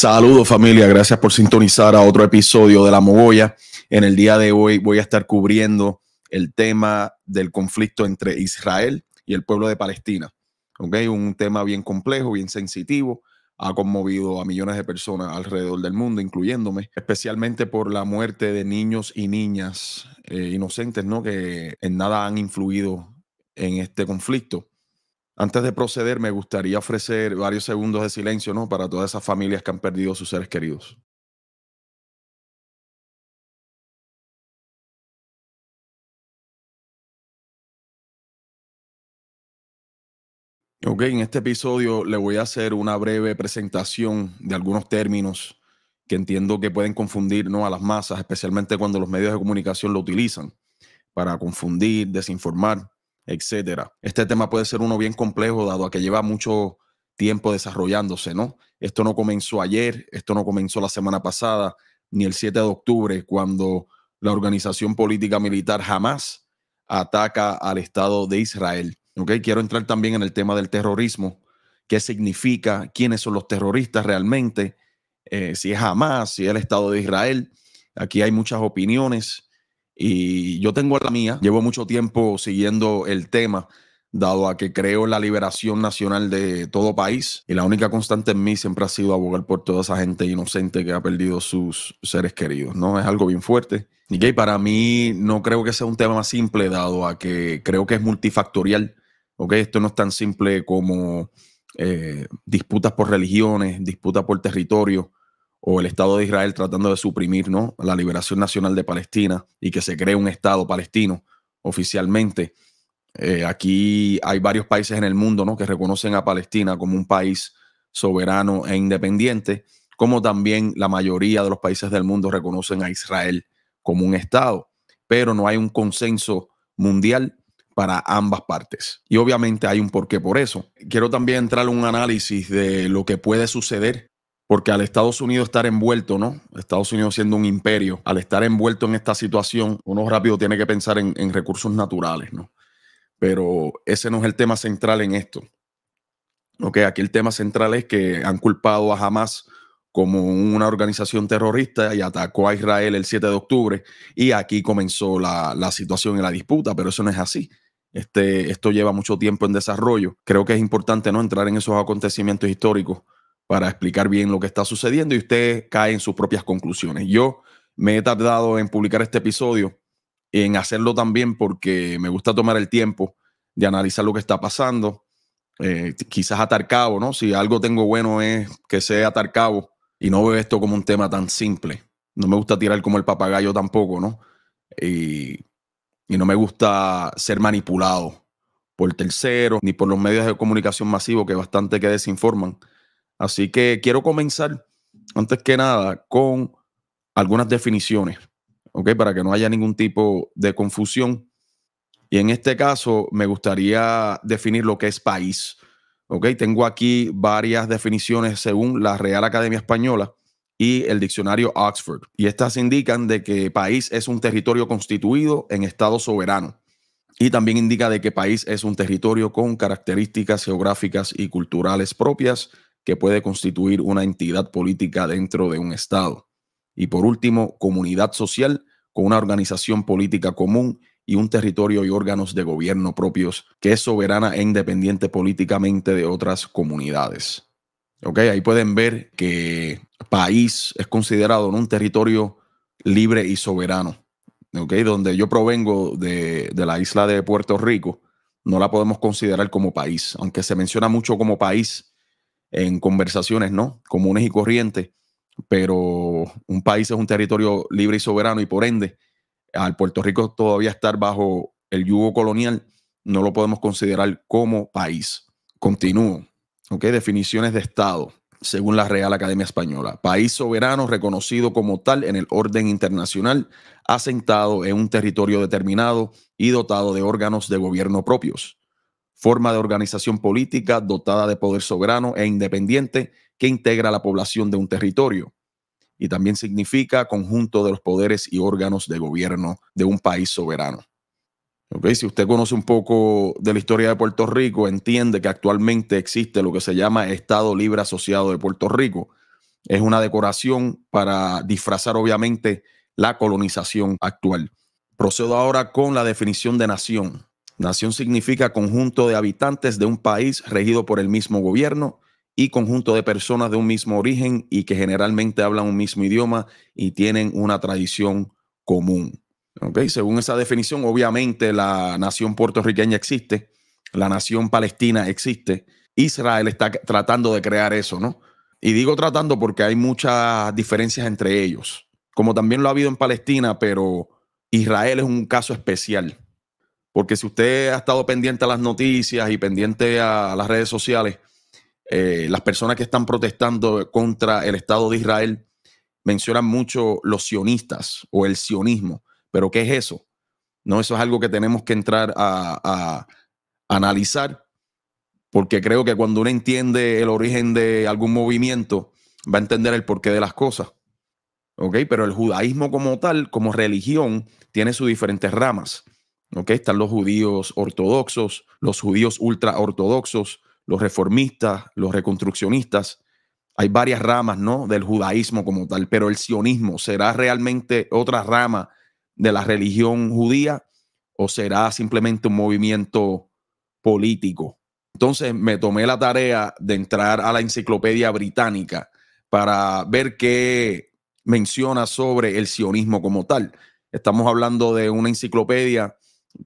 Saludos familia, gracias por sintonizar a otro episodio de La Mogoya. En el día de hoy voy a estar cubriendo el tema del conflicto entre Israel y el pueblo de Palestina. ¿Okay? Un tema bien complejo, bien sensitivo, ha conmovido a millones de personas alrededor del mundo, incluyéndome, especialmente por la muerte de niños y niñas eh, inocentes, ¿no? Que en nada han influido en este conflicto. Antes de proceder, me gustaría ofrecer varios segundos de silencio ¿no? para todas esas familias que han perdido sus seres queridos. Ok, en este episodio le voy a hacer una breve presentación de algunos términos que entiendo que pueden confundir ¿no? a las masas, especialmente cuando los medios de comunicación lo utilizan para confundir, desinformar etcétera. Este tema puede ser uno bien complejo, dado a que lleva mucho tiempo desarrollándose, ¿no? Esto no comenzó ayer, esto no comenzó la semana pasada, ni el 7 de octubre, cuando la organización política militar jamás ataca al Estado de Israel. ok Quiero entrar también en el tema del terrorismo, qué significa, quiénes son los terroristas realmente, eh, si es Hamas, si es el Estado de Israel. Aquí hay muchas opiniones. Y yo tengo la mía, llevo mucho tiempo siguiendo el tema, dado a que creo en la liberación nacional de todo país. Y la única constante en mí siempre ha sido abogar por toda esa gente inocente que ha perdido sus seres queridos, ¿no? Es algo bien fuerte. Y para mí no creo que sea un tema más simple, dado a que creo que es multifactorial. ¿ok? Esto no es tan simple como eh, disputas por religiones, disputas por territorio o el Estado de Israel tratando de suprimir ¿no? la liberación nacional de Palestina y que se cree un Estado palestino oficialmente. Eh, aquí hay varios países en el mundo ¿no? que reconocen a Palestina como un país soberano e independiente, como también la mayoría de los países del mundo reconocen a Israel como un Estado, pero no hay un consenso mundial para ambas partes. Y obviamente hay un porqué por eso. Quiero también entrar un análisis de lo que puede suceder porque al Estados Unidos estar envuelto, ¿no? Estados Unidos siendo un imperio, al estar envuelto en esta situación, uno rápido tiene que pensar en, recursos naturales, ¿no? Pero ese no es el tema central en esto. Ok, aquí el tema central es que han culpado a Hamas como una organización terrorista y atacó a Israel el 7 de octubre y aquí comenzó la, situación y la disputa, pero eso no es así. Este, esto lleva mucho tiempo en desarrollo. Creo que es importante no entrar en esos acontecimientos históricos para explicar bien lo que está sucediendo y usted cae en sus propias conclusiones. Yo me he tardado en publicar este episodio, en hacerlo también porque me gusta tomar el tiempo de analizar lo que está pasando, eh, quizás atarcado, ¿no? Si algo tengo bueno es que sea atar y no veo esto como un tema tan simple. No me gusta tirar como el papagayo tampoco, ¿no? Y, no me gusta ser manipulado por terceros ni por los medios de comunicación masivo que bastante que desinforman. Así que quiero comenzar, antes que nada, con algunas definiciones, ¿ok? Para que no haya ningún tipo de confusión. Y en este caso, me gustaría definir lo que es país. ¿ok? Tengo aquí varias definiciones según la Real Academia Española y el diccionario Oxford. Y estas indican de que país es un territorio constituido en estado soberano. Y también indica de que país es un territorio con características geográficas y culturales propias que puede constituir una entidad política dentro de un Estado. Y por último, comunidad social con una organización política común y un territorio y órganos de gobierno propios que es soberana e independiente políticamente de otras comunidades. ¿Ok? Ahí pueden ver que país es considerado en un territorio libre y soberano. ¿Ok? Donde yo provengo de, de la isla de Puerto Rico, no la podemos considerar como país, aunque se menciona mucho como país en conversaciones, ¿no? Comunes y corrientes, pero un país es un territorio libre y soberano y por ende, al Puerto Rico todavía estar bajo el yugo colonial, no lo podemos considerar como país. Continúo. Definiciones de Estado, según la Real Academia Española. País soberano reconocido como tal en el orden internacional, asentado en un territorio determinado y dotado de órganos de gobierno propios forma de organización política dotada de poder soberano e independiente que integra la población de un territorio y también significa conjunto de los poderes y órganos de gobierno de un país soberano. si usted conoce un poco de la historia de Puerto Rico, entiende que actualmente existe lo que se llama Estado Libre Asociado de Puerto Rico. Es una decoración para disfrazar obviamente la colonización actual. Procedo ahora con la definición de nación. Nación significa conjunto de habitantes de un país regido por el mismo gobierno y conjunto de personas de un mismo origen y que generalmente hablan un mismo idioma y tienen una tradición común. Según esa definición, obviamente la nación puertorriqueña existe, la nación palestina existe, Israel está tratando de crear eso, ¿no? Y digo tratando porque hay muchas diferencias entre ellos, como también lo ha habido en Palestina, pero Israel es un caso especial. Porque si usted ha estado pendiente a las noticias y pendiente a las redes sociales, eh, las personas que están protestando contra el Estado de Israel mencionan mucho los sionistas o el sionismo. Pero ¿qué es eso? No, eso es algo que tenemos que entrar a, a analizar, porque creo que cuando uno entiende el origen de algún movimiento, va a entender el porqué de las cosas. ¿Ok? Pero el judaísmo como tal, como religión, tiene sus diferentes ramas están los judíos ortodoxos, los judíos ultra-ortodoxos, los reformistas, los reconstruccionistas. Hay varias ramas ¿no? del judaísmo como tal, pero el sionismo será realmente otra rama de la religión judía o será simplemente un movimiento político. Entonces me tomé la tarea de entrar a la enciclopedia británica para ver qué menciona sobre el sionismo como tal. Estamos hablando de una enciclopedia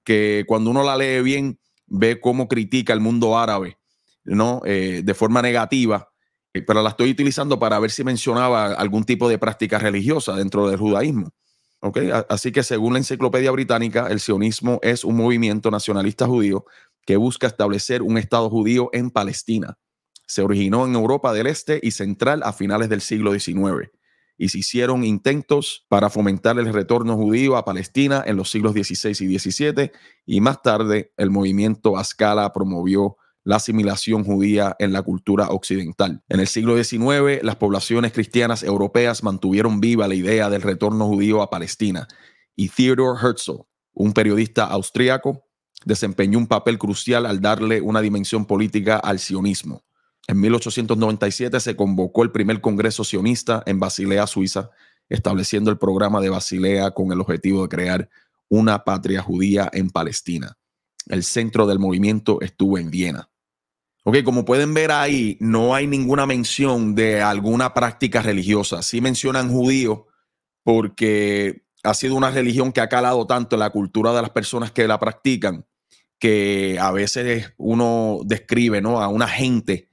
que cuando uno la lee bien, ve cómo critica el mundo árabe, ¿no? Eh, de forma negativa, eh, pero la estoy utilizando para ver si mencionaba algún tipo de práctica religiosa dentro del judaísmo. Así que según la Enciclopedia Británica, el sionismo es un movimiento nacionalista judío que busca establecer un Estado judío en Palestina. Se originó en Europa del Este y Central a finales del siglo XIX y se hicieron intentos para fomentar el retorno judío a Palestina en los siglos XVI y XVII y más tarde el movimiento Ascala promovió la asimilación judía en la cultura occidental. En el siglo XIX, las poblaciones cristianas europeas mantuvieron viva la idea del retorno judío a Palestina y Theodor Herzl, un periodista austriaco, desempeñó un papel crucial al darle una dimensión política al sionismo. En 1897 se convocó el primer Congreso Sionista en Basilea, Suiza, estableciendo el programa de Basilea con el objetivo de crear una patria judía en Palestina. El centro del movimiento estuvo en Viena. Ok, como pueden ver ahí, no hay ninguna mención de alguna práctica religiosa. Sí mencionan judío porque ha sido una religión que ha calado tanto en la cultura de las personas que la practican que a veces uno describe ¿no? a una gente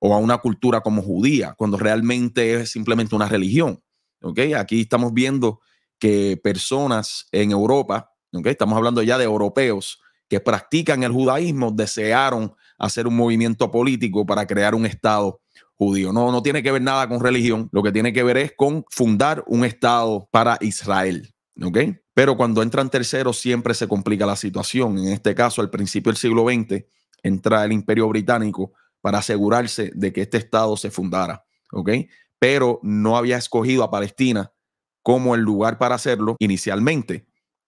o a una cultura como judía, cuando realmente es simplemente una religión. Aquí estamos viendo que personas en Europa, estamos hablando ya de europeos que practican el judaísmo, desearon hacer un movimiento político para crear un Estado judío. No, no tiene que ver nada con religión, lo que tiene que ver es con fundar un Estado para Israel. Pero cuando entran terceros siempre se complica la situación. En este caso, al principio del siglo XX, entra el imperio británico para asegurarse de que este Estado se fundara, ¿ok? Pero no había escogido a Palestina como el lugar para hacerlo inicialmente,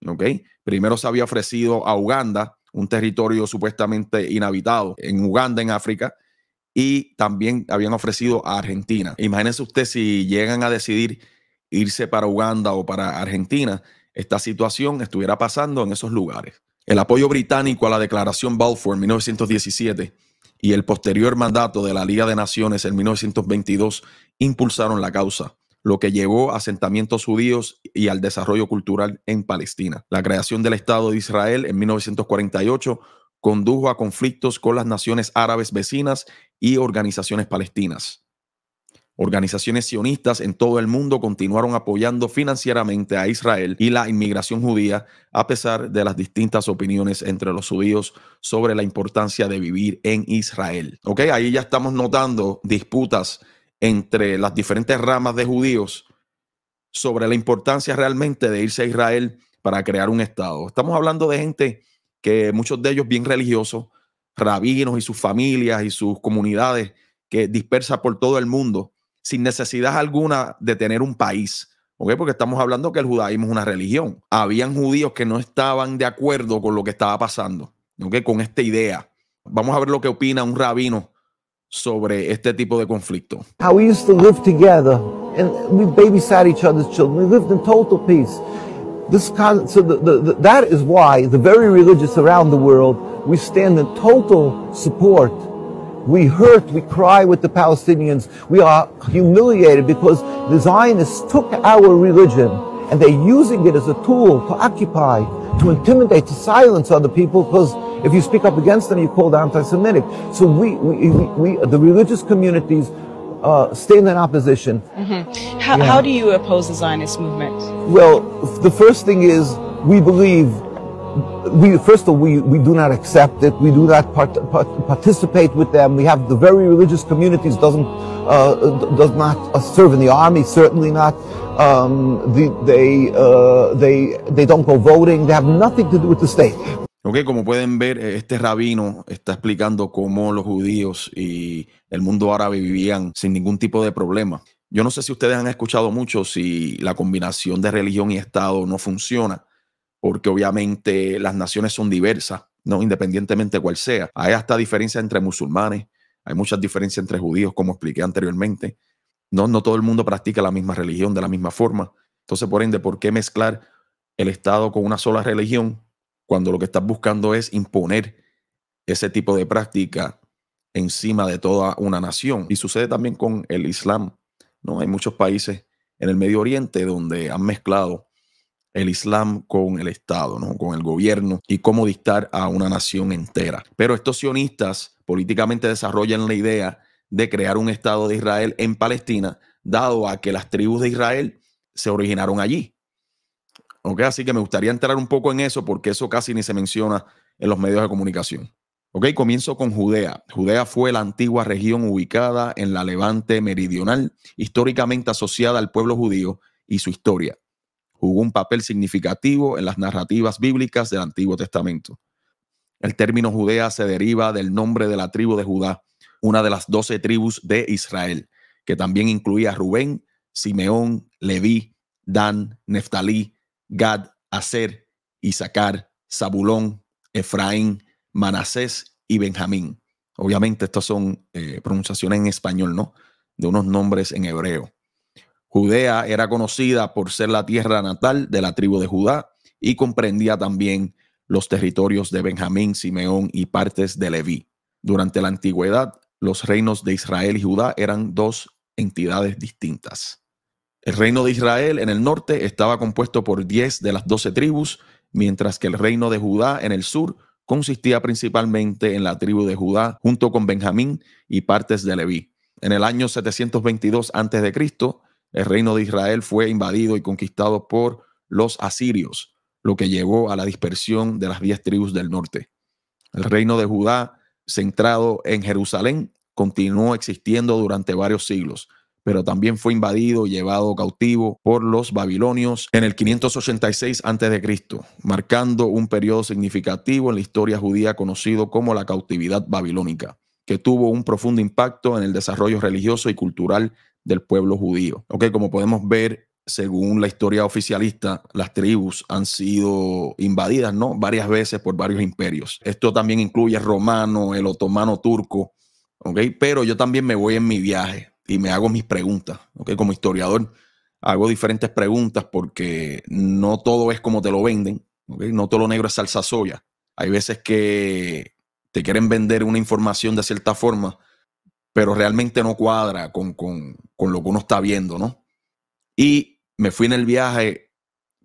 ¿ok? Primero se había ofrecido a Uganda, un territorio supuestamente inhabitado en Uganda, en África, y también habían ofrecido a Argentina. Imagínense usted si llegan a decidir irse para Uganda o para Argentina, esta situación estuviera pasando en esos lugares. El apoyo británico a la declaración Balfour en 1917 y el posterior mandato de la Liga de Naciones en 1922 impulsaron la causa, lo que llevó a asentamientos judíos y al desarrollo cultural en Palestina. La creación del Estado de Israel en 1948 condujo a conflictos con las naciones árabes vecinas y organizaciones palestinas. Organizaciones sionistas en todo el mundo continuaron apoyando financieramente a Israel y la inmigración judía, a pesar de las distintas opiniones entre los judíos sobre la importancia de vivir en Israel. Ok, ahí ya estamos notando disputas entre las diferentes ramas de judíos sobre la importancia realmente de irse a Israel para crear un Estado. Estamos hablando de gente que muchos de ellos bien religiosos, rabinos y sus familias y sus comunidades que dispersa por todo el mundo sin necesidad alguna de tener un país. ¿ok? Porque estamos hablando que el judaísmo es una religión. Habían judíos que no estaban de acuerdo con lo que estaba pasando, ¿ok? Con esta idea. Vamos a ver lo que opina un rabino sobre este tipo de conflicto. How we used to live together and we babysat each other's children. We lived in total peace. This that is why the very religious around the world we stand in total support We hurt, we cry with the Palestinians. We are humiliated because the Zionists took our religion and they're using it as a tool to occupy, to intimidate, to silence other people because if you speak up against them, you're called anti-Semitic. So we, we, we, we the religious communities uh, stand in opposition. Mm -hmm. how, yeah. how do you oppose the Zionist movement? Well, the first thing is we believe we first of all we, we do not accept it we do not part, participate with them we have the very religious communities doesn't uh, does not uh, serve in the army certainly not um, the, they uh, they they don't go voting they have nothing to do with the state Okay, como pueden ver, eh, este rabino está explicando cómo los judíos y el mundo árabe vivían sin ningún tipo de problema. Yo no sé si ustedes han escuchado mucho si la combinación de religión y Estado no funciona porque obviamente las naciones son diversas, ¿no? independientemente cuál sea. Hay hasta diferencias entre musulmanes, hay muchas diferencias entre judíos, como expliqué anteriormente. No, no todo el mundo practica la misma religión de la misma forma. Entonces, por ende, ¿por qué mezclar el Estado con una sola religión cuando lo que estás buscando es imponer ese tipo de práctica encima de toda una nación? Y sucede también con el Islam. ¿no? Hay muchos países en el Medio Oriente donde han mezclado el Islam con el Estado, ¿no? con el gobierno y cómo dictar a una nación entera. Pero estos sionistas políticamente desarrollan la idea de crear un Estado de Israel en Palestina, dado a que las tribus de Israel se originaron allí. ¿Ok? Así que me gustaría entrar un poco en eso porque eso casi ni se menciona en los medios de comunicación. ¿Ok? Comienzo con Judea. Judea fue la antigua región ubicada en la Levante Meridional, históricamente asociada al pueblo judío y su historia jugó un papel significativo en las narrativas bíblicas del Antiguo Testamento. El término Judea se deriva del nombre de la tribu de Judá, una de las doce tribus de Israel, que también incluía Rubén, Simeón, Leví, Dan, Neftalí, Gad, Aser, Isaacar, Zabulón, Efraín, Manasés y Benjamín. Obviamente, estas son eh, pronunciaciones en español, ¿no? De unos nombres en hebreo. Judea era conocida por ser la tierra natal de la tribu de Judá y comprendía también los territorios de Benjamín, Simeón y partes de Leví. Durante la antigüedad, los reinos de Israel y Judá eran dos entidades distintas. El reino de Israel en el norte estaba compuesto por 10 de las 12 tribus, mientras que el reino de Judá en el sur consistía principalmente en la tribu de Judá junto con Benjamín y partes de Leví. En el año 722 a.C., el reino de Israel fue invadido y conquistado por los asirios, lo que llevó a la dispersión de las diez tribus del norte. El reino de Judá, centrado en Jerusalén, continuó existiendo durante varios siglos, pero también fue invadido y llevado cautivo por los babilonios en el 586 a.C., marcando un periodo significativo en la historia judía conocido como la cautividad babilónica, que tuvo un profundo impacto en el desarrollo religioso y cultural del pueblo judío. ¿Ok? Como podemos ver, según la historia oficialista, las tribus han sido invadidas, ¿no? Varias veces por varios imperios. Esto también incluye el romano, el otomano turco, Pero yo también me voy en mi viaje y me hago mis preguntas, Como historiador, hago diferentes preguntas porque no todo es como te lo venden, No todo lo negro es salsa soya. Hay veces que te quieren vender una información de cierta forma pero realmente no cuadra con, lo que uno está viendo, ¿no? Y me fui en el viaje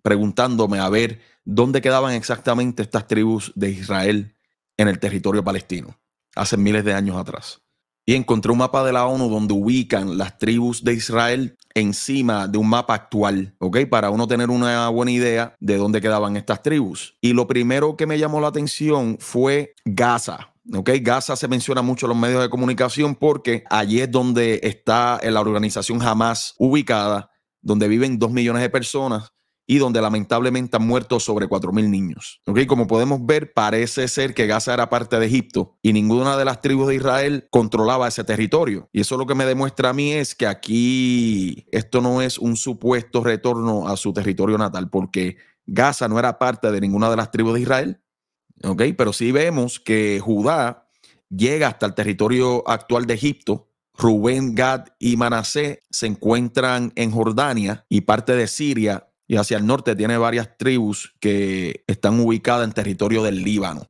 preguntándome a ver dónde quedaban exactamente estas tribus de Israel en el territorio palestino, hace miles de años atrás. Y encontré un mapa de la ONU donde ubican las tribus de Israel encima de un mapa actual, ¿ok? Para uno tener una buena idea de dónde quedaban estas tribus. Y lo primero que me llamó la atención fue Gaza, ¿ok? Gaza se menciona mucho en los medios de comunicación porque allí es donde está eh, la organización jamás ubicada, donde viven dos millones de personas y donde lamentablemente han muerto sobre 4.000 niños. Okay, Como podemos ver, parece ser que Gaza era parte de Egipto y ninguna de las tribus de Israel controlaba ese territorio. Y eso lo que me demuestra a mí es que aquí esto no es un supuesto retorno a su territorio natal, porque Gaza no era parte de ninguna de las tribus de Israel ¿ok? Pero si vemos que Judá llega hasta el territorio actual de Egipto. Rubén, Gad y Manasé se encuentran en Jordania y parte de Siria y hacia el norte tiene varias tribus que están ubicadas en territorio del Líbano,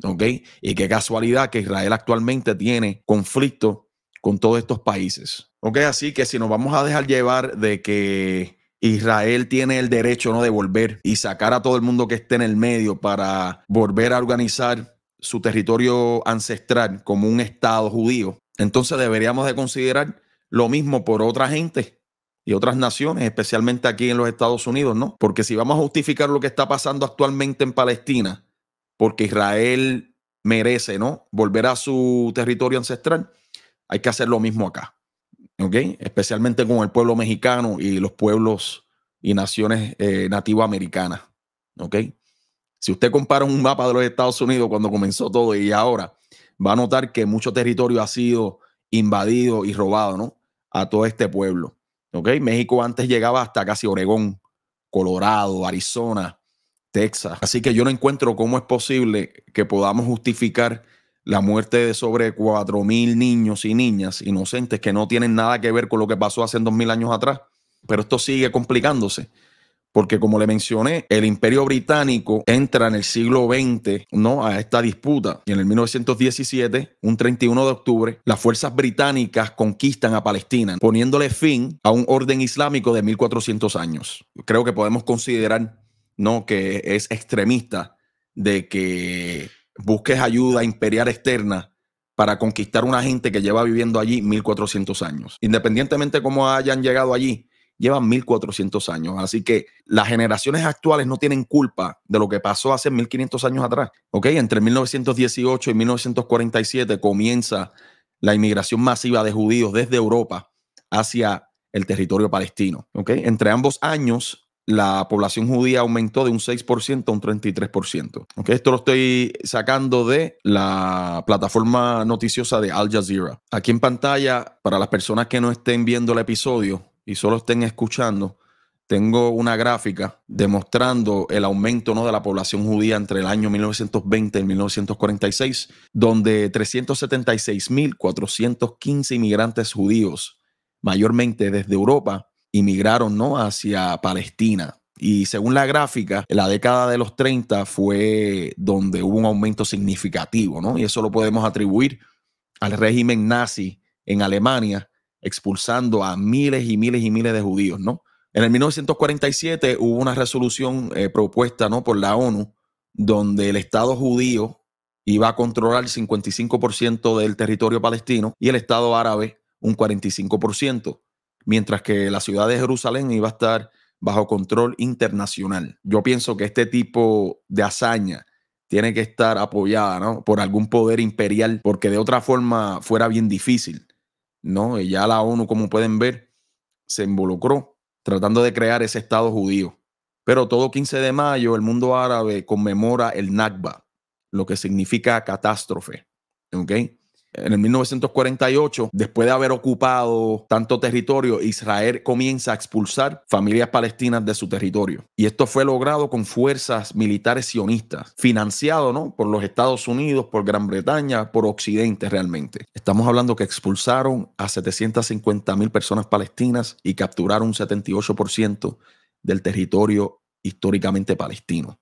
Y qué casualidad que Israel actualmente tiene conflicto con todos estos países, ¿ok? Así que si nos vamos a dejar llevar de que Israel tiene el derecho no de volver y sacar a todo el mundo que esté en el medio para volver a organizar su territorio ancestral como un Estado judío, entonces deberíamos de considerar lo mismo por otra gente y otras naciones, especialmente aquí en los Estados Unidos, ¿no? Porque si vamos a justificar lo que está pasando actualmente en Palestina, porque Israel merece, ¿no? Volver a su territorio ancestral, hay que hacer lo mismo acá. ¿okay? especialmente con el pueblo mexicano y los pueblos y naciones eh, nativoamericanas. ¿okay? Si usted compara un mapa de los Estados Unidos cuando comenzó todo y ahora, va a notar que mucho territorio ha sido invadido y robado ¿no? a todo este pueblo. Ok México antes llegaba hasta casi Oregón, Colorado, Arizona, Texas. Así que yo no encuentro cómo es posible que podamos justificar la muerte de sobre 4.000 niños y niñas inocentes que no tienen nada que ver con lo que pasó hace 2.000 años atrás. Pero esto sigue complicándose, porque como le mencioné, el imperio británico entra en el siglo XX ¿no? a esta disputa. Y en el 1917, un 31 de octubre, las fuerzas británicas conquistan a Palestina, poniéndole fin a un orden islámico de 1.400 años. Creo que podemos considerar ¿no? que es extremista de que busques ayuda imperial externa para conquistar una gente que lleva viviendo allí 1400 años. Independientemente de cómo hayan llegado allí, llevan 1400 años. Así que las generaciones actuales no tienen culpa de lo que pasó hace 1500 años atrás. ¿Ok? Entre 1918 y 1947 comienza la inmigración masiva de judíos desde Europa hacia el territorio palestino. ¿Ok? Entre ambos años la población judía aumentó de un 6% a un 33%. Aunque Esto lo estoy sacando de la plataforma noticiosa de Al Jazeera. Aquí en pantalla, para las personas que no estén viendo el episodio y solo estén escuchando, tengo una gráfica demostrando el aumento ¿no? de la población judía entre el año 1920 y 1946, donde 376.415 inmigrantes judíos, mayormente desde Europa, Inmigraron ¿no? hacia Palestina. Y según la gráfica, la década de los 30 fue donde hubo un aumento significativo, ¿no? Y eso lo podemos atribuir al régimen nazi en Alemania, expulsando a miles y miles y miles de judíos, ¿no? En el 1947 hubo una resolución eh, propuesta, ¿no? Por la ONU, donde el Estado judío iba a controlar el 55% del territorio palestino y el Estado árabe un 45% mientras que la ciudad de Jerusalén iba a estar bajo control internacional. Yo pienso que este tipo de hazaña tiene que estar apoyada por algún poder imperial, porque de otra forma fuera bien difícil. ¿no? Y ya la ONU, como pueden ver, se involucró tratando de crear ese Estado judío. Pero todo 15 de mayo el mundo árabe conmemora el Nakba, lo que significa catástrofe. ok en el 1948, después de haber ocupado tanto territorio, Israel comienza a expulsar familias palestinas de su territorio. Y esto fue logrado con fuerzas militares sionistas, financiado ¿no? por los Estados Unidos, por Gran Bretaña, por Occidente realmente. Estamos hablando que expulsaron a 750 mil personas palestinas y capturaron un 78% del territorio históricamente palestino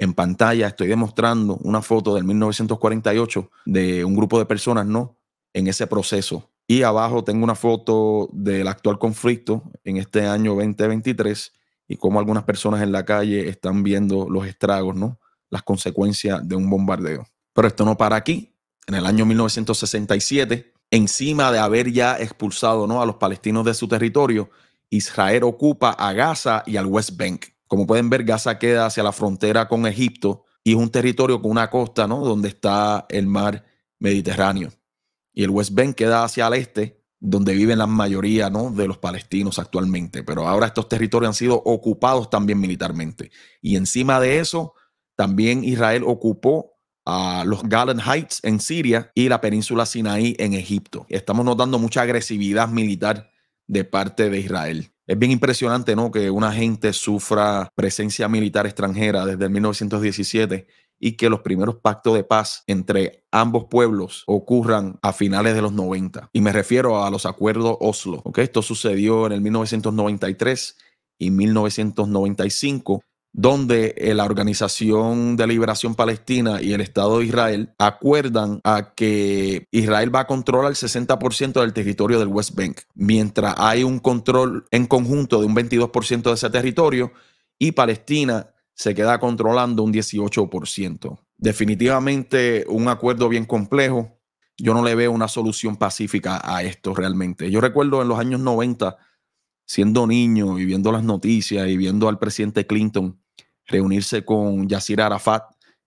en pantalla estoy demostrando una foto del 1948 de un grupo de personas, ¿no? En ese proceso. Y abajo tengo una foto del actual conflicto en este año 2023 y cómo algunas personas en la calle están viendo los estragos, ¿no? Las consecuencias de un bombardeo. Pero esto no para aquí. En el año 1967, encima de haber ya expulsado ¿no? a los palestinos de su territorio, Israel ocupa a Gaza y al West Bank. Como pueden ver, Gaza queda hacia la frontera con Egipto y es un territorio con una costa, ¿no? Donde está el mar Mediterráneo. Y el West Bank queda hacia el este, donde viven la mayoría ¿no? de los palestinos actualmente. Pero ahora estos territorios han sido ocupados también militarmente. Y encima de eso, también Israel ocupó a los Galen Heights en Siria y la península Sinaí en Egipto. Estamos notando mucha agresividad militar de parte de Israel. Es bien impresionante, ¿no? Que una gente sufra presencia militar extranjera desde el 1917 y que los primeros pactos de paz entre ambos pueblos ocurran a finales de los 90. Y me refiero a los acuerdos Oslo. ¿ok? Esto sucedió en el 1993 y 1995 donde eh, la Organización de Liberación Palestina y el Estado de Israel acuerdan a que Israel va a controlar el 60% del territorio del West Bank, mientras hay un control en conjunto de un 22% de ese territorio y Palestina se queda controlando un 18%. Definitivamente un acuerdo bien complejo. Yo no le veo una solución pacífica a esto realmente. Yo recuerdo en los años 90 siendo niño y viendo las noticias y viendo al presidente Clinton reunirse con Yasir Arafat,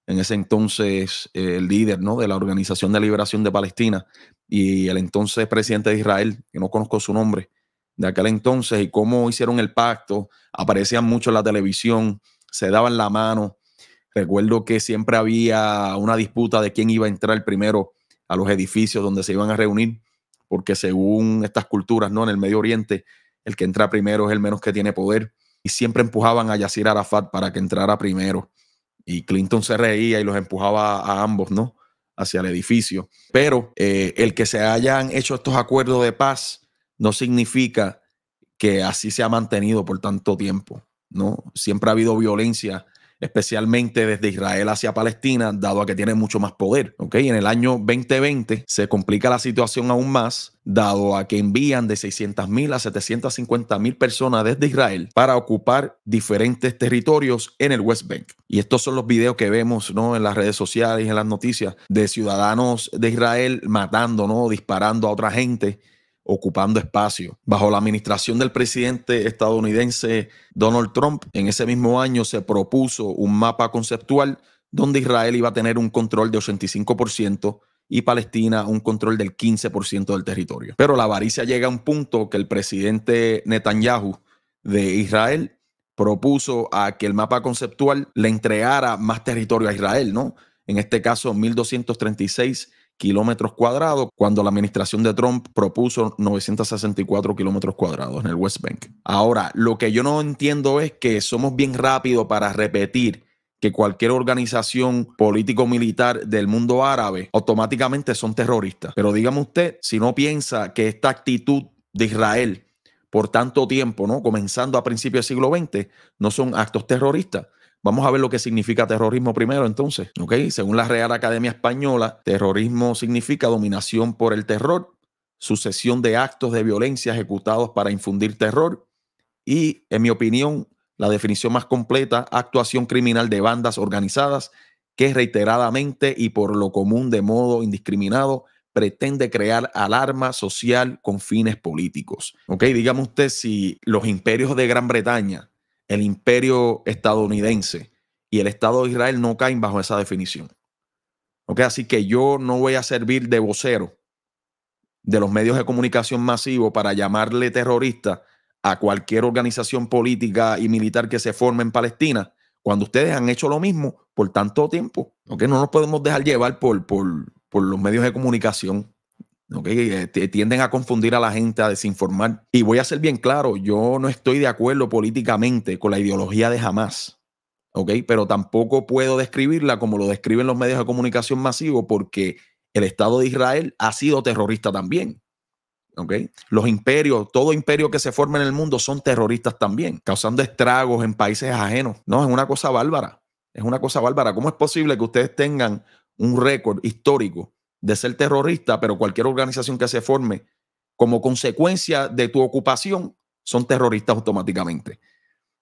en ese entonces eh, el líder ¿no? de la Organización de Liberación de Palestina y el entonces presidente de Israel, que no conozco su nombre, de aquel entonces y cómo hicieron el pacto, aparecían mucho en la televisión, se daban la mano. Recuerdo que siempre había una disputa de quién iba a entrar primero a los edificios donde se iban a reunir, porque según estas culturas, ¿no? En el Medio Oriente, el que entra primero es el menos que tiene poder. Y siempre empujaban a Yasir Arafat para que entrara primero. Y Clinton se reía y los empujaba a ambos, ¿no? Hacia el edificio. Pero eh, el que se hayan hecho estos acuerdos de paz no significa que así se ha mantenido por tanto tiempo, ¿no? Siempre ha habido violencia especialmente desde Israel hacia Palestina, dado a que tiene mucho más poder. En el año 2020 se complica la situación aún más, dado a que envían de 600.000 a 750.000 personas desde Israel para ocupar diferentes territorios en el West Bank. Y estos son los videos que vemos ¿no? en las redes sociales, en las noticias, de ciudadanos de Israel matando, ¿no? disparando a otra gente ocupando espacio. Bajo la administración del presidente estadounidense Donald Trump, en ese mismo año se propuso un mapa conceptual donde Israel iba a tener un control de 85% y Palestina un control del 15% del territorio. Pero la avaricia llega a un punto que el presidente Netanyahu de Israel propuso a que el mapa conceptual le entregara más territorio a Israel, ¿no? En este caso, 1236 kilómetros cuadrados cuando la administración de Trump propuso 964 kilómetros cuadrados en el West Bank. Ahora, lo que yo no entiendo es que somos bien rápidos para repetir que cualquier organización político-militar del mundo árabe automáticamente son terroristas. Pero dígame usted si no piensa que esta actitud de Israel por tanto tiempo, ¿no? comenzando a principios del siglo XX, no son actos terroristas. Vamos a ver lo que significa terrorismo primero, entonces. Según la Real Academia Española, terrorismo significa dominación por el terror, sucesión de actos de violencia ejecutados para infundir terror y, en mi opinión, la definición más completa, actuación criminal de bandas organizadas que reiteradamente y por lo común de modo indiscriminado pretende crear alarma social con fines políticos. Ok, dígame usted si los imperios de Gran Bretaña el imperio estadounidense y el Estado de Israel no caen bajo esa definición. Así que yo no voy a servir de vocero de los medios de comunicación masivo para llamarle terrorista a cualquier organización política y militar que se forme en Palestina, cuando ustedes han hecho lo mismo por tanto tiempo. No nos podemos dejar llevar por, por los medios de comunicación. Okay, eh, tienden a confundir a la gente, a desinformar. Y voy a ser bien claro, yo no estoy de acuerdo políticamente con la ideología de jamás, ¿ok? Pero tampoco puedo describirla como lo describen los medios de comunicación masivo porque el Estado de Israel ha sido terrorista también. ¿Okay? Los imperios, todo imperio que se forma en el mundo son terroristas también, causando estragos en países ajenos. No, es una cosa bárbara. Es una cosa bárbara. ¿Cómo es posible que ustedes tengan un récord histórico de ser terrorista, pero cualquier organización que se forme como consecuencia de tu ocupación son terroristas automáticamente.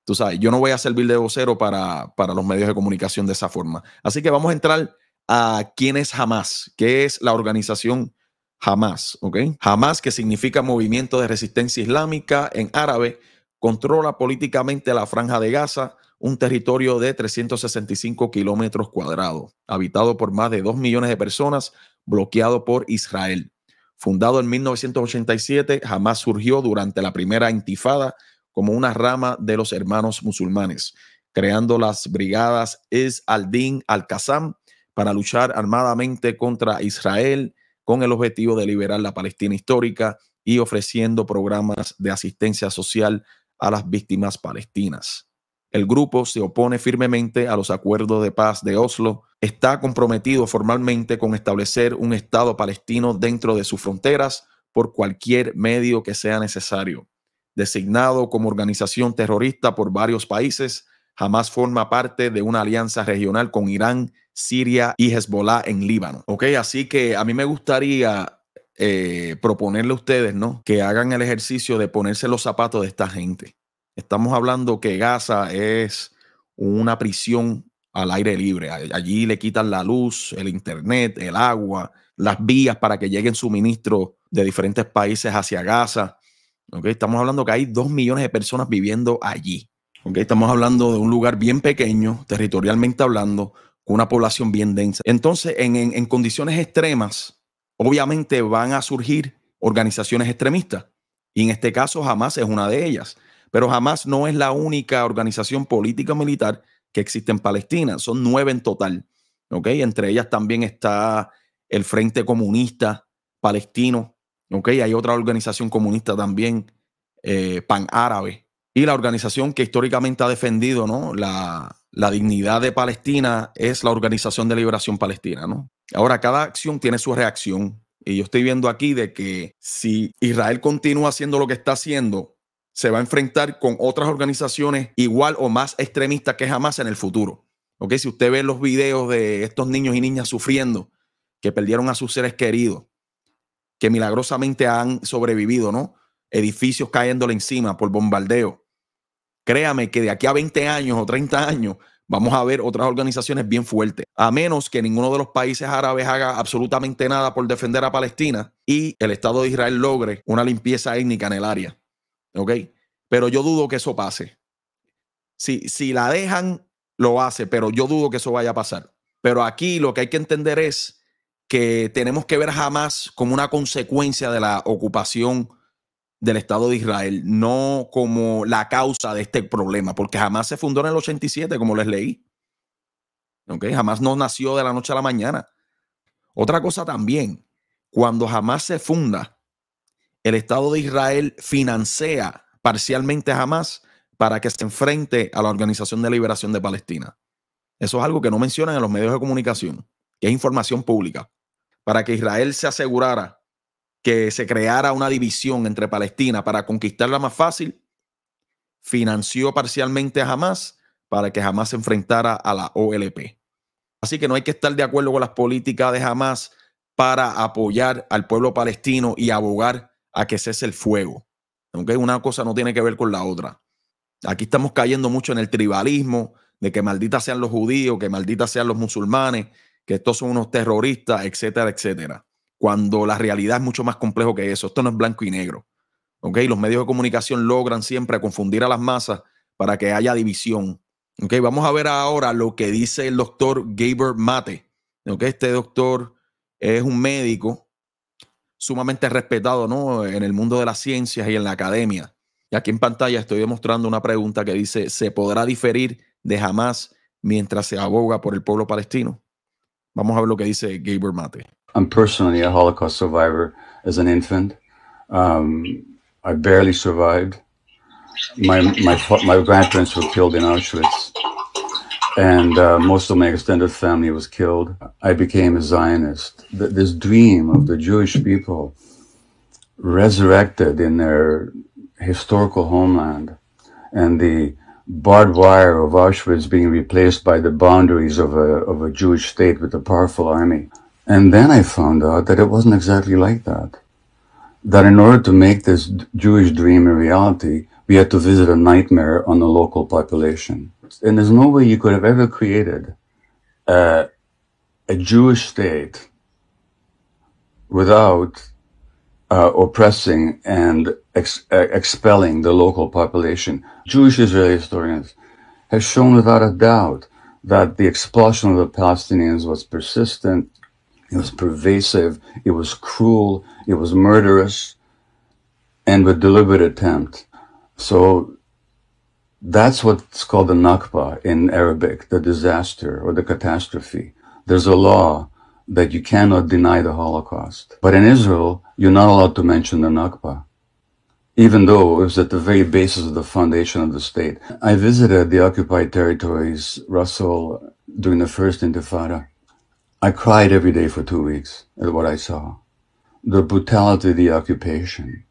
Tú sabes, yo no voy a servir de vocero para, para los medios de comunicación de esa forma. Así que vamos a entrar a quién es Hamas, qué es la organización Hamas, ¿ok? Hamas, que significa Movimiento de Resistencia Islámica en árabe, controla políticamente la franja de Gaza, un territorio de 365 kilómetros cuadrados, habitado por más de 2 millones de personas, bloqueado por Israel. Fundado en 1987, jamás surgió durante la primera intifada como una rama de los hermanos musulmanes, creando las brigadas es al-Din al-Qassam para luchar armadamente contra Israel con el objetivo de liberar la Palestina histórica y ofreciendo programas de asistencia social a las víctimas palestinas. El grupo se opone firmemente a los acuerdos de paz de Oslo, está comprometido formalmente con establecer un Estado palestino dentro de sus fronteras por cualquier medio que sea necesario. Designado como organización terrorista por varios países, jamás forma parte de una alianza regional con Irán, Siria y Hezbollah en Líbano. Ok, así que a mí me gustaría eh, proponerle a ustedes, ¿no? Que hagan el ejercicio de ponerse los zapatos de esta gente. Estamos hablando que Gaza es una prisión al aire libre. Allí le quitan la luz, el internet, el agua, las vías para que lleguen suministros de diferentes países hacia Gaza. estamos hablando que hay dos millones de personas viviendo allí. estamos hablando de un lugar bien pequeño, territorialmente hablando, con una población bien densa. Entonces, en, en condiciones extremas, obviamente van a surgir organizaciones extremistas. Y en este caso, jamás es una de ellas. Pero jamás no es la única organización política militar que existe en Palestina. Son nueve en total. Entre ellas también está el Frente Comunista Palestino. Hay otra organización comunista también, eh, pan-árabe. Y la organización que históricamente ha defendido la, dignidad de Palestina es la Organización de Liberación Palestina. ¿no? Ahora, cada acción tiene su reacción. Y yo estoy viendo aquí de que si Israel continúa haciendo lo que está haciendo, se va a enfrentar con otras organizaciones igual o más extremistas que jamás en el futuro. ¿Ok? Si usted ve los videos de estos niños y niñas sufriendo, que perdieron a sus seres queridos, que milagrosamente han sobrevivido, ¿no? Edificios cayéndole encima por bombardeo. Créame que de aquí a 20 años o 30 años vamos a ver otras organizaciones bien fuertes, a menos que ninguno de los países árabes haga absolutamente nada por defender a Palestina y el Estado de Israel logre una limpieza étnica en el área. ¿Ok? Pero yo dudo que eso pase. Si, si la dejan, lo hace, pero yo dudo que eso vaya a pasar. Pero aquí lo que hay que entender es que tenemos que ver jamás como una consecuencia de la ocupación del Estado de Israel, no como la causa de este problema, porque jamás se fundó en el 87, como les leí. Jamás no nació de la noche a la mañana. Otra cosa también, cuando jamás se funda, el Estado de Israel financia parcialmente a Hamas para que se enfrente a la Organización de Liberación de Palestina. Eso es algo que no mencionan en los medios de comunicación, que es información pública. Para que Israel se asegurara que se creara una división entre Palestina para conquistarla más fácil, financió parcialmente a Hamas para que Hamas se enfrentara a la OLP. Así que no hay que estar de acuerdo con las políticas de Hamas para apoyar al pueblo palestino y abogar a que cese el fuego. ¿okay? Una cosa no tiene que ver con la otra. Aquí estamos cayendo mucho en el tribalismo de que malditas sean los judíos, que malditas sean los musulmanes, que estos son unos terroristas, etcétera, etcétera. Cuando la realidad es mucho más complejo que eso. Esto no es blanco y negro. ¿okay? Los medios de comunicación logran siempre confundir a las masas para que haya división. ¿okay? Vamos a ver ahora lo que dice el doctor Gaber Mate. Este doctor es un médico sumamente respetado ¿no? en el mundo de las ciencias y en la academia. Y aquí en pantalla estoy demostrando una pregunta que dice, ¿se podrá diferir de jamás mientras se aboga por el pueblo palestino? Vamos a ver lo que dice Gabriel Mate. I'm personally a Holocaust survivor as an infant. Um, I barely survived. my grandparents were killed in Auschwitz. and uh, most of my extended family was killed. I became a Zionist. Th- this dream of the Jewish people resurrected in their historical homeland and the barbed wire of Auschwitz being replaced by the boundaries of a, of a Jewish state with a powerful army. And then I found out that it wasn't exactly like that. That in order to make this Jewish dream a reality, we had to visit a nightmare on the local population and there's no way you could have ever created a Jewish state without uh, oppressing and ex uh, expelling the local population. Jewish Israeli historians have shown without a doubt that the expulsion of the Palestinians was persistent, it was pervasive, it was cruel, it was murderous, and with deliberate attempt. So that's what's called the Nakba in Arabic, the disaster or the catastrophe. There's a law that you cannot deny the Holocaust. But in Israel, you're not allowed to mention the Nakba, even though it was at the very basis of the foundation of the state. I visited the occupied territories, Russell, during the first Intifada. I cried every day for two weeks at what I saw. The brutality of the occupation,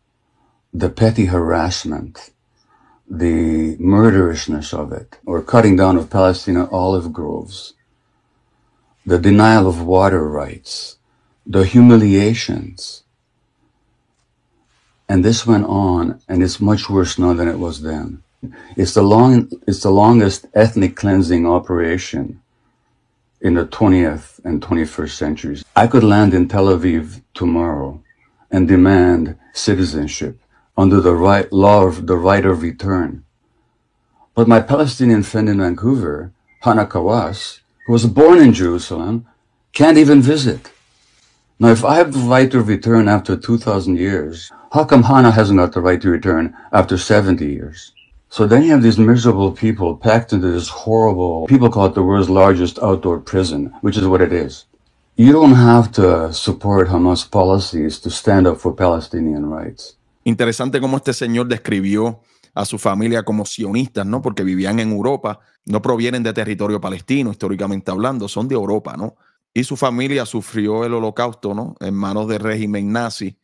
the petty harassment, the murderousness of it, or cutting down of Palestinian olive groves, the denial of water rights, the humiliations. And this went on, and it's much worse now than it was then. It's the, long, it's the longest ethnic cleansing operation in the 20th and 21st centuries. I could land in Tel Aviv tomorrow and demand citizenship under the right law of the right of return. But my Palestinian friend in Vancouver, Hana Kawas, who was born in Jerusalem, can't even visit. Now, if I have the right to return after 2,000 years, how come Hana hasn't got the right to return after 70 years? So then you have these miserable people packed into this horrible, people call it the world's largest outdoor prison, which is what it is. You don't have to support Hamas policies to stand up for Palestinian rights. Interesante cómo este señor describió a su familia como sionistas, ¿no? Porque vivían en Europa, no provienen de territorio palestino, históricamente hablando, son de Europa, ¿no? Y su familia sufrió el holocausto, ¿no? En manos del régimen nazi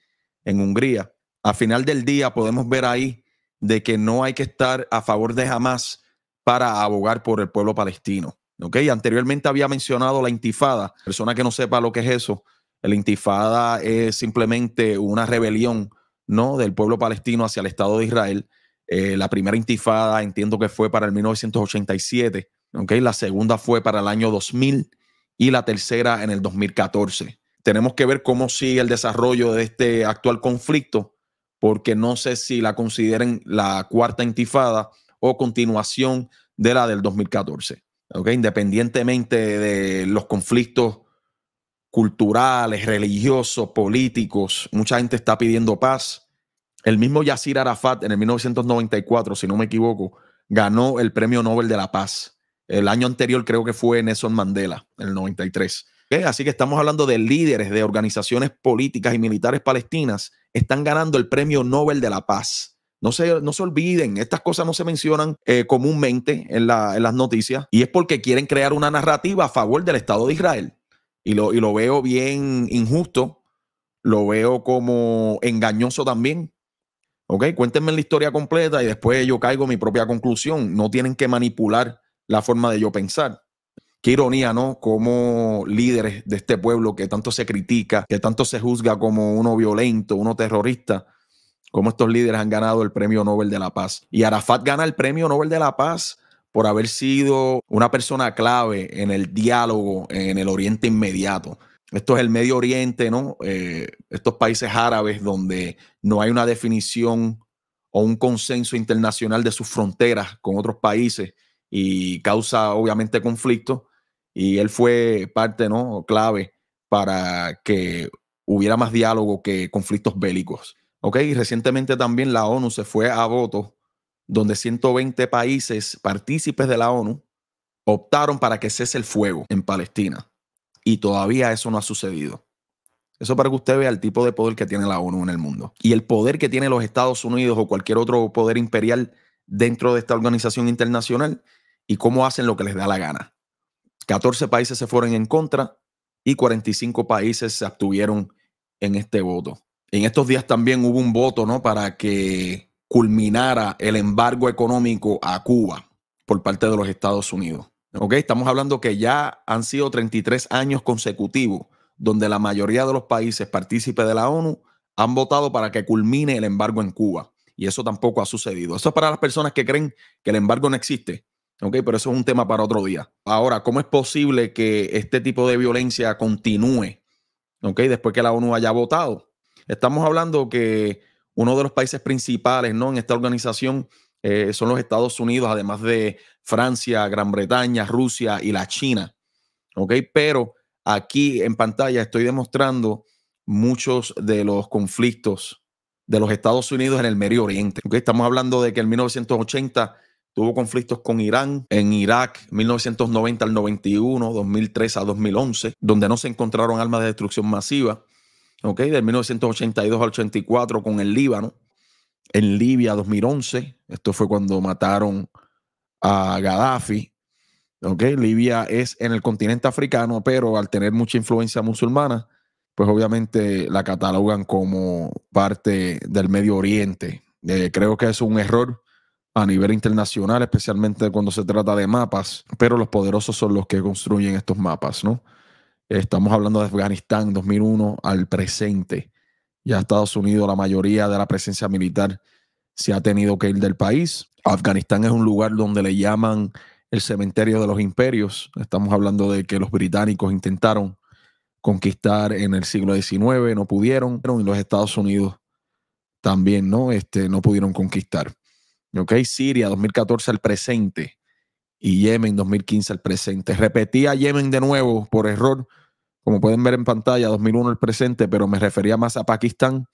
en Hungría. A final del día podemos ver ahí de que no hay que estar a favor de jamás para abogar por el pueblo palestino. ¿ok? Anteriormente había mencionado la intifada. Persona que no sepa lo que es eso, la intifada es simplemente una rebelión ¿no? del pueblo palestino hacia el Estado de Israel. Eh, la primera intifada entiendo que fue para el 1987, la segunda fue para el año 2000 y la tercera en el 2014. Tenemos que ver cómo sigue el desarrollo de este actual conflicto, porque no sé si la consideren la cuarta intifada o continuación de la del 2014. Independientemente de los conflictos culturales, religiosos, políticos. Mucha gente está pidiendo paz. El mismo Yasir Arafat en el 1994, si no me equivoco, ganó el Premio Nobel de la Paz. El año anterior creo que fue Nelson Mandela, en el 93. Así que estamos hablando de líderes de organizaciones políticas y militares palestinas están ganando el Premio Nobel de la Paz. No se, no se olviden, estas cosas no se mencionan eh, comúnmente en las noticias y es porque quieren crear una narrativa a favor del Estado de Israel y lo, veo bien injusto, lo veo como engañoso también. ¿Ok? Cuéntenme la historia completa y después yo caigo mi propia conclusión. No tienen que manipular la forma de yo pensar. Qué ironía, ¿no? Como líderes de este pueblo que tanto se critica, que tanto se juzga como uno violento, uno terrorista, como estos líderes han ganado el Premio Nobel de la Paz. Y Arafat gana el Premio Nobel de la Paz por haber sido una persona clave en el diálogo en el Oriente inmediato. Esto es el Medio Oriente, ¿no? Eh, estos países árabes donde no hay una definición o un consenso internacional de sus fronteras con otros países y causa obviamente conflictos. Y él fue parte, ¿no? Clave para que hubiera más diálogo que conflictos bélicos. ¿Ok? Y recientemente también la ONU se fue a voto donde 120 países partícipes de la ONU optaron para que cese el fuego en Palestina. Y todavía eso no ha sucedido. Eso para que usted vea el tipo de poder que tiene la ONU en el mundo. Y el poder que tienen los Estados Unidos o cualquier otro poder imperial dentro de esta organización internacional y cómo hacen lo que les da la gana. 14 países se fueron en contra y 45 países se abstuvieron en este voto. En estos días también hubo un voto, ¿no? Para que culminara el embargo económico a Cuba por parte de los Estados Unidos. Okay, Estamos hablando que ya han sido 33 años consecutivos donde la mayoría de los países partícipes de la ONU han votado para que culmine el embargo en Cuba. Y eso tampoco ha sucedido. Eso es para las personas que creen que el embargo no existe. Okay, Pero eso es un tema para otro día. Ahora, ¿cómo es posible que este tipo de violencia continúe? Okay, Después que la ONU haya votado. Estamos hablando que uno de los países principales ¿no? en esta organización eh, son los Estados Unidos, además de Francia, Gran Bretaña, Rusia y la China. Pero aquí en pantalla estoy demostrando muchos de los conflictos de los Estados Unidos en el Medio Oriente. Estamos hablando de que en 1980 tuvo conflictos con Irán, en Irak 1990 al 91, 2003 a 2011, donde no se encontraron armas de destrucción masiva de Del 1982 al 84 con el Líbano. En Libia 2011, esto fue cuando mataron a Gaddafi. Libia es en el continente africano, pero al tener mucha influencia musulmana, pues obviamente la catalogan como parte del Medio Oriente. Eh, creo que es un error a nivel internacional, especialmente cuando se trata de mapas, pero los poderosos son los que construyen estos mapas, ¿no? Estamos hablando de Afganistán 2001 al presente. Ya Estados Unidos, la mayoría de la presencia militar se ha tenido que ir del país. Afganistán es un lugar donde le llaman el cementerio de los imperios. Estamos hablando de que los británicos intentaron conquistar en el siglo XIX, no pudieron, y los Estados Unidos también no, este, no pudieron conquistar. ¿Ok? Siria 2014 al presente y Yemen 2015 al presente. Repetía Yemen de nuevo por error, como pueden ver en pantalla, 2001 al presente, pero me refería más a Pakistán,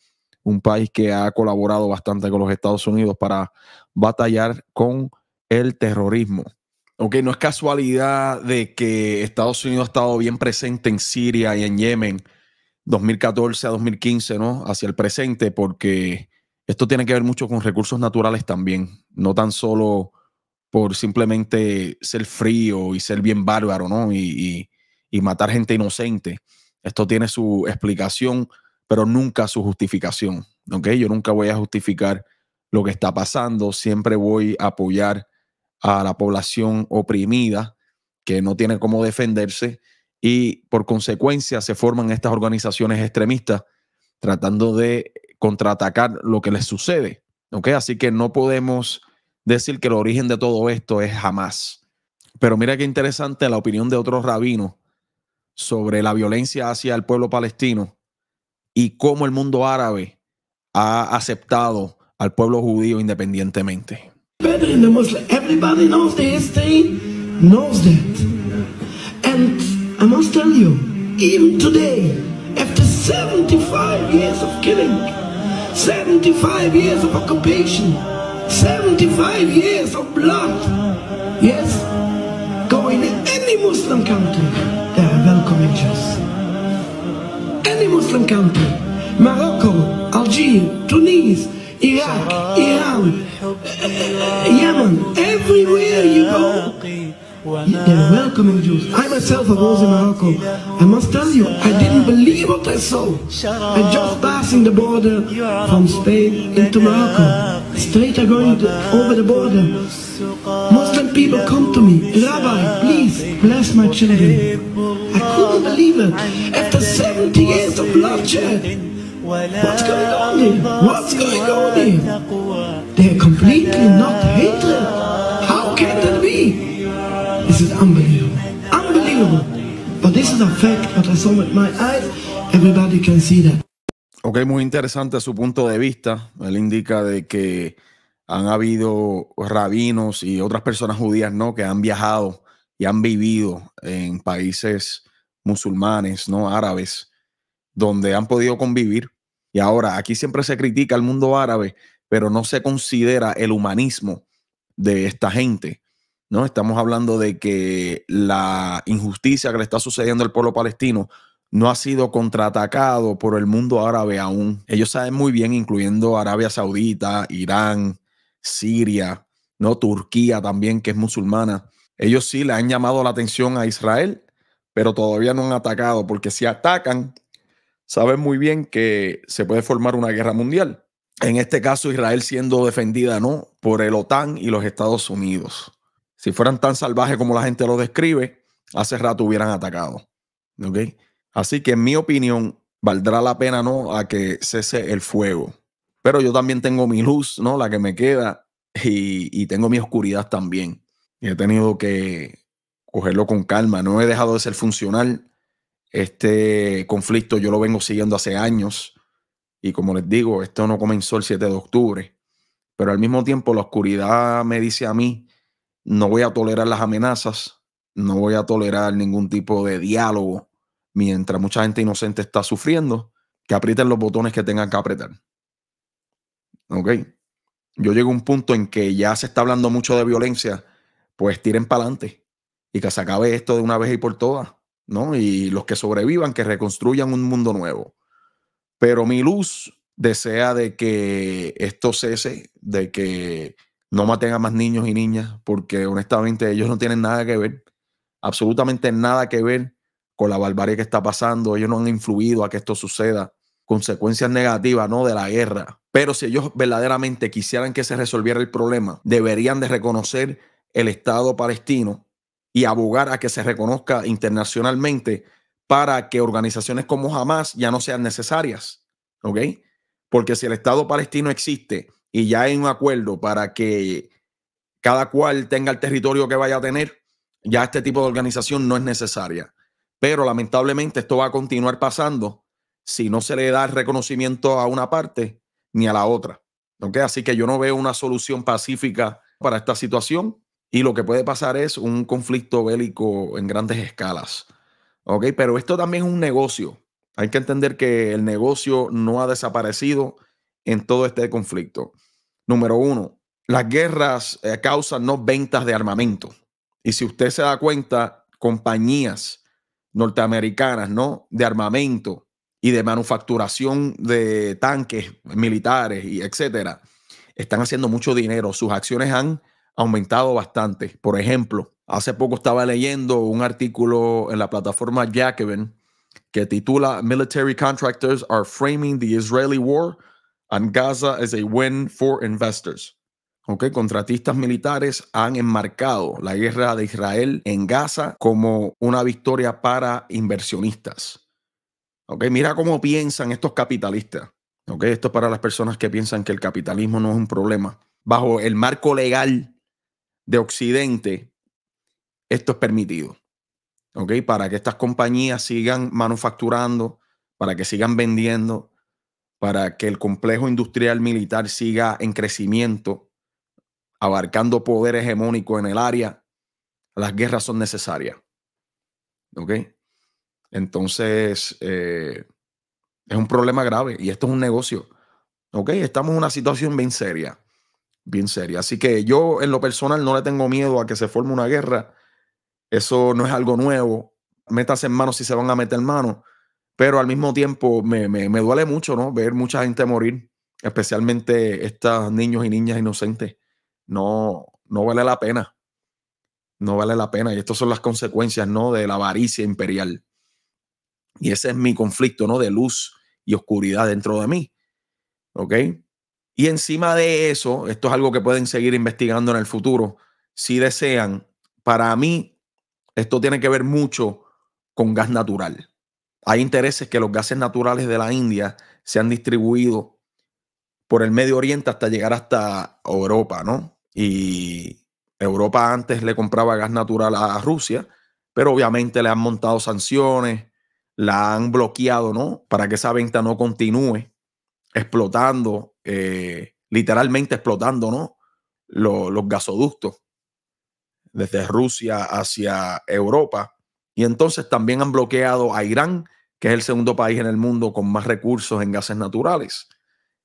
un país que ha colaborado bastante con los Estados Unidos para batallar con el terrorismo. Ok, no es casualidad de que Estados Unidos ha estado bien presente en Siria y en Yemen 2014 a 2015, ¿no? Hacia el presente, porque esto tiene que ver mucho con recursos naturales también, no tan solo por simplemente ser frío y ser bien bárbaro, ¿no? Y, matar gente inocente. Esto tiene su explicación, pero nunca su justificación, ¿ok? Yo nunca voy a justificar lo que está pasando, siempre voy a apoyar a la población oprimida que no tiene cómo defenderse y por consecuencia se forman estas organizaciones extremistas tratando de contraatacar lo que les sucede, ¿ok? Así que no podemos decir que el origen de todo esto es jamás. Pero mira qué interesante la opinión de otros rabinos sobre la violencia hacia el pueblo palestino y cómo el mundo árabe ha aceptado al pueblo judío independientemente. Everybody knows the history, knows that. And I must tell you, even today, after 75 years of killing, 75 years of occupation, 75 years of blood. Yes. Go in any Muslim country, they are welcoming Jews. Any Muslim country. Morocco, Algeria, Tunis, Iraq, Iran, uh, Yemen, everywhere you go, they're welcoming Jews. I myself I was in Morocco. I must tell you, I didn't believe what I saw. I just passing the border from Spain into Morocco. Straight I going to, over the border. Muslim people come to me, Rabbi, please bless my children. I couldn't believe it. After 70 years of bloodshed, What's going on here? What's going on here? They're completely not hatred. Es is But this is a fact I saw with my eyes. Everybody can Ok, muy interesante su punto de vista. Él indica de que han habido rabinos y otras personas judías, ¿no? Que han viajado y han vivido en países musulmanes, ¿no? Árabes, donde han podido convivir. Y ahora, aquí siempre se critica al mundo árabe, pero no se considera el humanismo de esta gente. ¿no? Estamos hablando de que la injusticia que le está sucediendo al pueblo palestino no ha sido contraatacado por el mundo árabe aún. Ellos saben muy bien, incluyendo Arabia Saudita, Irán, Siria, ¿no? Turquía también, que es musulmana. Ellos sí le han llamado la atención a Israel, pero todavía no han atacado, porque si atacan, saben muy bien que se puede formar una guerra mundial. En este caso, Israel siendo defendida, ¿no? Por el OTAN y los Estados Unidos. Si fueran tan salvajes como la gente lo describe, hace rato hubieran atacado. Así que en mi opinión, valdrá la pena ¿no? a que cese el fuego. Pero yo también tengo mi luz, ¿no? La que me queda, y, y tengo mi oscuridad también. Y he tenido que cogerlo con calma. No he dejado de ser funcional. Este conflicto yo lo vengo siguiendo hace años. Y como les digo, esto no comenzó el 7 de octubre. Pero al mismo tiempo la oscuridad me dice a mí no voy a tolerar las amenazas, no voy a tolerar ningún tipo de diálogo mientras mucha gente inocente está sufriendo, que aprieten los botones que tengan que apretar. ¿Ok? Yo llego a un punto en que ya se está hablando mucho de violencia, pues tiren para adelante y que se acabe esto de una vez y por todas, ¿no? Y los que sobrevivan, que reconstruyan un mundo nuevo. Pero mi luz desea de que esto cese, de que no maten a más niños y niñas, porque honestamente ellos no tienen nada que ver, absolutamente nada que ver con la barbarie que está pasando. Ellos no han influido a que esto suceda. Consecuencias negativas, ¿no? De la guerra. Pero si ellos verdaderamente quisieran que se resolviera el problema, deberían de reconocer el Estado palestino y abogar a que se reconozca internacionalmente para que organizaciones como Hamas ya no sean necesarias. ¿Ok? Porque si el Estado palestino existe y ya hay un acuerdo para que cada cual tenga el territorio que vaya a tener, ya este tipo de organización no es necesaria. Pero lamentablemente esto va a continuar pasando si no se le da reconocimiento a una parte ni a la otra. Así que yo no veo una solución pacífica para esta situación y lo que puede pasar es un conflicto bélico en grandes escalas. Pero esto también es un negocio. Hay que entender que el negocio no ha desaparecido en todo este conflicto. Número uno, las guerras eh, causan no ventas de armamento. Y si usted se da cuenta, compañías norteamericanas, ¿no? De armamento y de manufacturación de tanques militares y etcétera, están haciendo mucho dinero. Sus acciones han aumentado bastante. Por ejemplo, hace poco estaba leyendo un artículo en la plataforma Jacobin que titula Military Contractors Are Framing the Israeli War and Gaza is a win for investors. Okay, contratistas militares han enmarcado la guerra de Israel en Gaza como una victoria para inversionistas. Okay, mira cómo piensan estos capitalistas. Okay, esto es para las personas que piensan que el capitalismo no es un problema. Bajo el marco legal de Occidente, esto es permitido. Okay, para que estas compañías sigan manufacturando, para que sigan vendiendo, para que el complejo industrial militar siga en crecimiento, abarcando poder hegemónico en el área, las guerras son necesarias. ¿Ok? Entonces, eh, es un problema grave y esto es un negocio. ¿Ok? Estamos en una situación bien seria, bien seria. Así que yo en lo personal no le tengo miedo a que se forme una guerra. Eso no es algo nuevo. Métase en mano si se van a meter en mano pero al mismo tiempo me, duele mucho, ¿no? Ver mucha gente morir, especialmente estos niños y niñas inocentes. No, no vale la pena. No vale la pena. Y estas son las consecuencias, ¿no? De la avaricia imperial. Y ese es mi conflicto, ¿no? De luz y oscuridad dentro de mí. ¿Ok? Y encima de eso, esto es algo que pueden seguir investigando en el futuro, si desean. Para mí, esto tiene que ver mucho con gas natural hay intereses que los gases naturales de la India se han distribuido por el Medio Oriente hasta llegar hasta Europa, ¿no? Y Europa antes le compraba gas natural a Rusia, pero obviamente le han montado sanciones, la han bloqueado, ¿no? Para que esa venta no continúe explotando, eh, literalmente explotando, ¿no? los gasoductos desde Rusia hacia Europa y entonces también han bloqueado a Irán, que es el segundo país en el mundo con más recursos en gases naturales.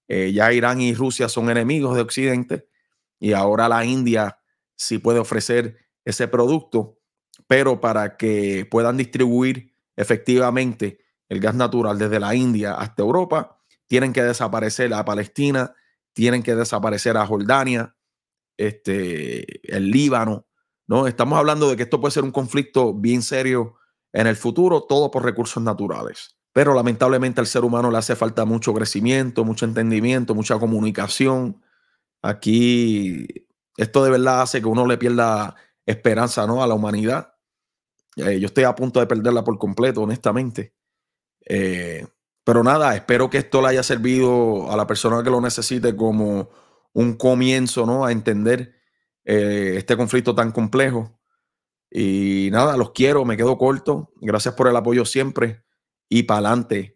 Eh, ya Irán y Rusia son enemigos de Occidente y ahora la India sí puede ofrecer ese producto, pero para que puedan distribuir efectivamente el gas natural desde la India hasta Europa, tienen que desaparecer a Palestina, tienen que desaparecer a Jordania, este, el Líbano, ¿no? Estamos hablando de que esto puede ser un conflicto bien serio en el futuro, todo por recursos naturales. Pero lamentablemente al ser humano le hace falta mucho crecimiento, mucho entendimiento, mucha comunicación. Aquí esto de verdad hace que uno le pierda esperanza ¿no? a la humanidad. Eh, yo estoy a punto de perderla por completo, honestamente. Eh, pero nada, espero que esto le haya servido a la persona que lo necesite como un comienzo ¿no? a entender eh, este conflicto tan complejo. Y nada, los quiero, me quedo corto. Gracias por el apoyo siempre y para adelante.